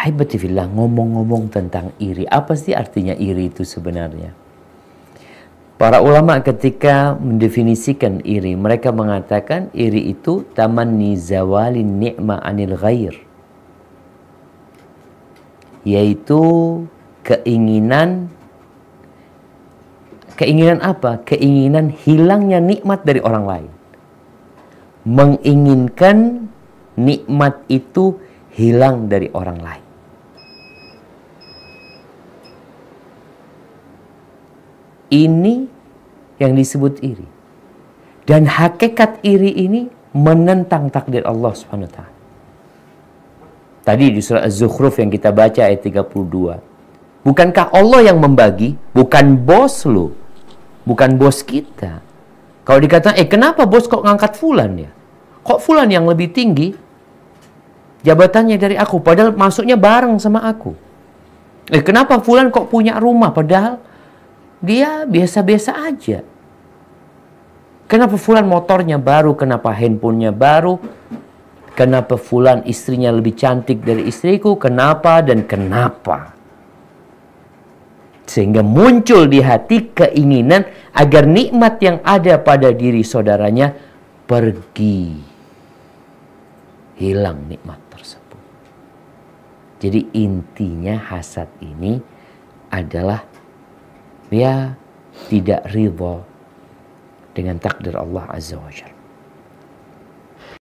Hai Haibatifillah ngomong-ngomong tentang iri. Apa sih artinya iri itu sebenarnya? Para ulama ketika mendefinisikan iri, mereka mengatakan iri itu tamanni zawali ni'ma anil ghair. Yaitu keinginan keinginan apa? Keinginan hilangnya nikmat dari orang lain. Menginginkan nikmat itu hilang dari orang lain. Ini yang disebut iri. Dan hakikat iri ini menentang takdir Allah Swt. Tadi di surah Az-Zukhruf yang kita baca ayat 32. Bukankah Allah yang membagi, bukan bos lo, bukan bos kita. Kalau dikatakan, eh kenapa bos kok ngangkat Fulan ya? Kok Fulan yang lebih tinggi jabatannya dari aku, padahal masuknya bareng sama aku. Eh kenapa Fulan kok punya rumah, padahal dia biasa-biasa aja. Kenapa Fulan motornya baru, kenapa handphonenya baru, kenapa Fulan istrinya lebih cantik dari istriku, kenapa dan kenapa. Sehingga muncul di hati keinginan agar nikmat yang ada pada diri saudaranya pergi. Hilang nikmat tersebut. Jadi intinya hasad ini adalah dia tidak ridho dengan takdir Allah Azza wa Jalla.